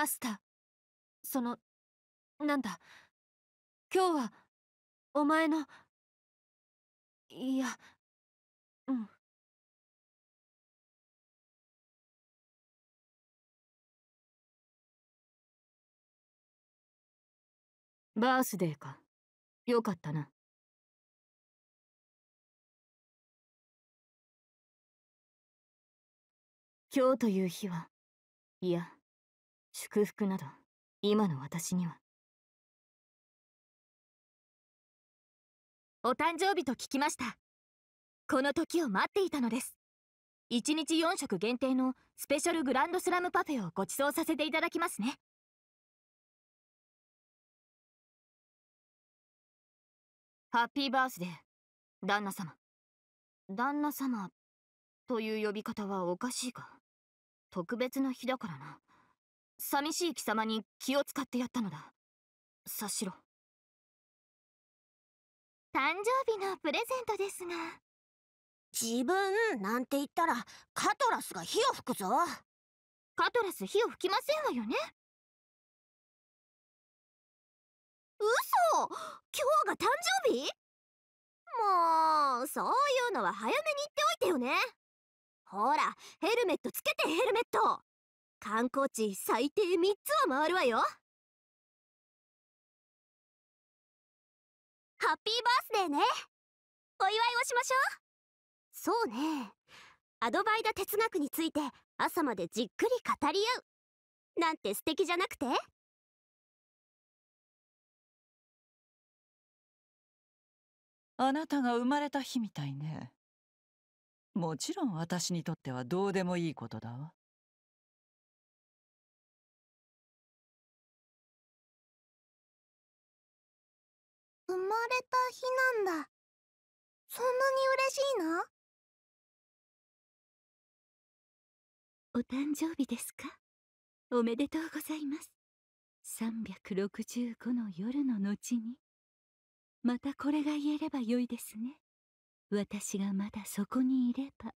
マスターそのなんだ今日はお前のいやうんバースデーかよかったな今日という日はいや祝福など今の私にはお誕生日と聞きましたこの時を待っていたのです1日4食限定のスペシャルグランドスラムパフェをご馳走させていただきますねハッピーバースデー旦那様旦那様という呼び方はおかしいか特別な日だからな寂しい貴様に気を使ってやったのだ察しろ誕生日のプレゼントですが自分なんて言ったらカトラスが火を吹くぞカトラス火を吹きませんわよね嘘今日が誕生日もうそういうのは早めに言っておいてよねほらヘルメットつけてヘルメット観光地最低3つは回るわよハッピーバースデーねお祝いをしましょうそうねアドバイダ哲学について朝までじっくり語り合うなんて素敵じゃなくてあなたが生まれた日みたいねもちろん私にとってはどうでもいいことだわ生まれた日なんだそんなに嬉しいのお誕生日ですかおめでとうございます365の夜の後にまたこれが言えればよいですね私がまだそこにいれば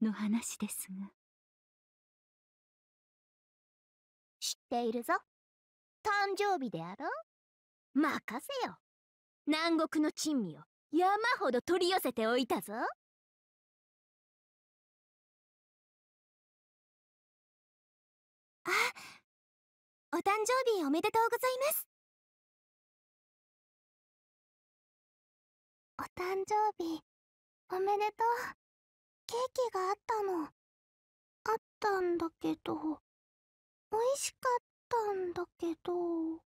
の話ですが知っているぞ誕生日であろう任せよ南国の珍味を山ほど取り寄せておいたぞ。あ、お誕生日おめでとうございます。お誕生日おめでとう。ケーキがあったの。あったんだけど、美味しかったんだけど。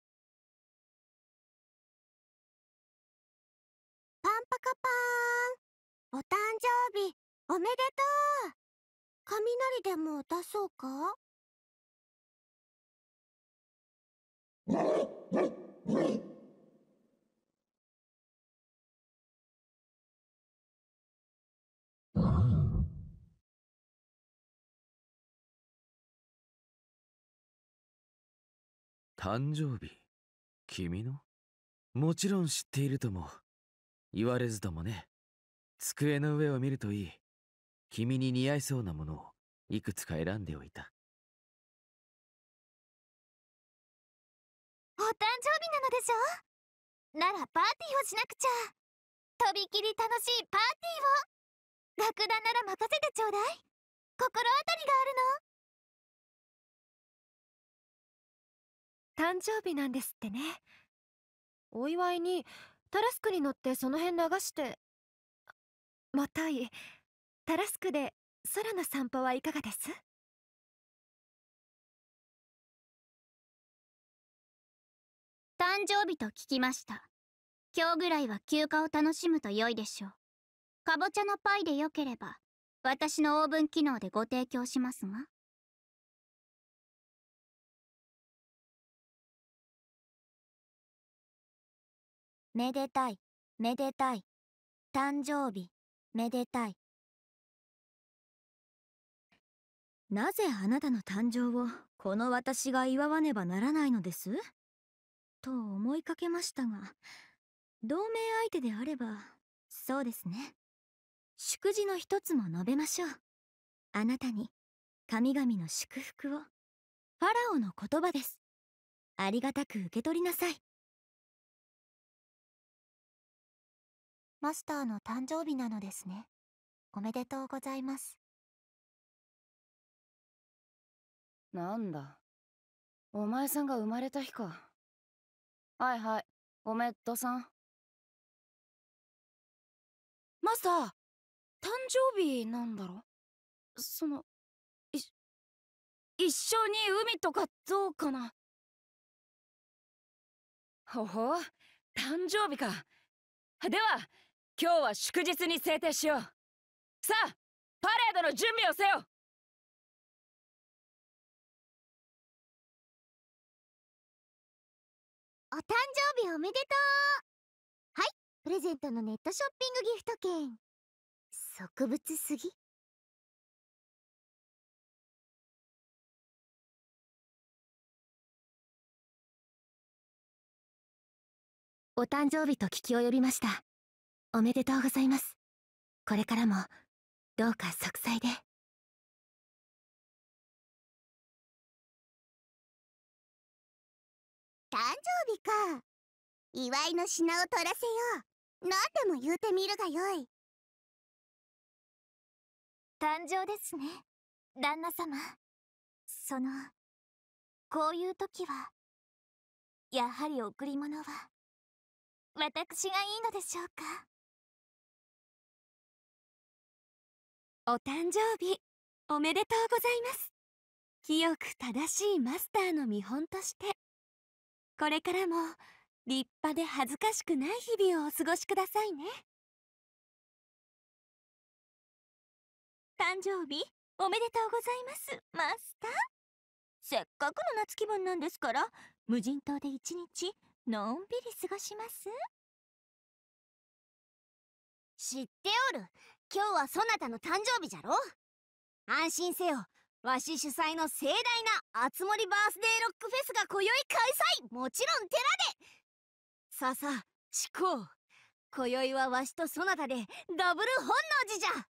パンパカパーンお誕生日おめでとう雷でも出そうか誕生日君のもちろん知っているとも。言われずともね。机の上を見るといい。君に似合いそうなものをいくつか選んでおいた。お誕生日なのでしょならパーティーをしなくちゃ。とびきり楽しいパーティーを。楽団なら任せてちょうだい。心当たりがあるの。誕生日なんですってね。お祝いにタラスクに乗ってその辺流してまたいタラスクで空の散歩はいかがです誕生日と聞きました今日ぐらいは休暇を楽しむと良いでしょうかぼちゃのパイでよければ私のオーブン機能でご提供しますがめでたい、めでたい。誕生日、めでたい。なぜあなたの誕生をこの私が祝わねばならないのですと思いかけましたが、同盟相手であれば、そうですね。祝辞の一つも述べましょう。あなたに、神々の祝福を、ファラオの言葉です。ありがたく受け取りなさい。マスターの誕生日なのですね。おめでとうございます。なんだ。お前さんが生まれた日か。はいはい、おめっとさん。マスター、誕生日なんだろその、い、一緒に海とかどうかな。ほほう、誕生日か。では、今日は祝日に制定しようさあパレードの準備をせよお誕生日おめでとうはいプレゼントのネットショッピングギフト券植物すぎお誕生日と聞き及びましたおめでとうございますこれからもどうか息災で誕生日か祝いの品を取らせよう何でも言うてみるがよい誕生ですね旦那様そのこういう時はやはり贈り物は私がいいのでしょうかお誕生日おめでとうございます清く正しいマスターの見本としてこれからも立派で恥ずかしくない日々をお過ごしくださいね誕生日おめでとうございますマスターせっかくの夏気分なんですから無人島で一日のんびり過ごします知っておる今日はそなたの誕生日じゃろ安心せよわし主催の盛大なあつ森バースデーロックフェスが今宵開催もちろん寺でささあ、こう今宵はわしとそなたでダブル本能寺じゃ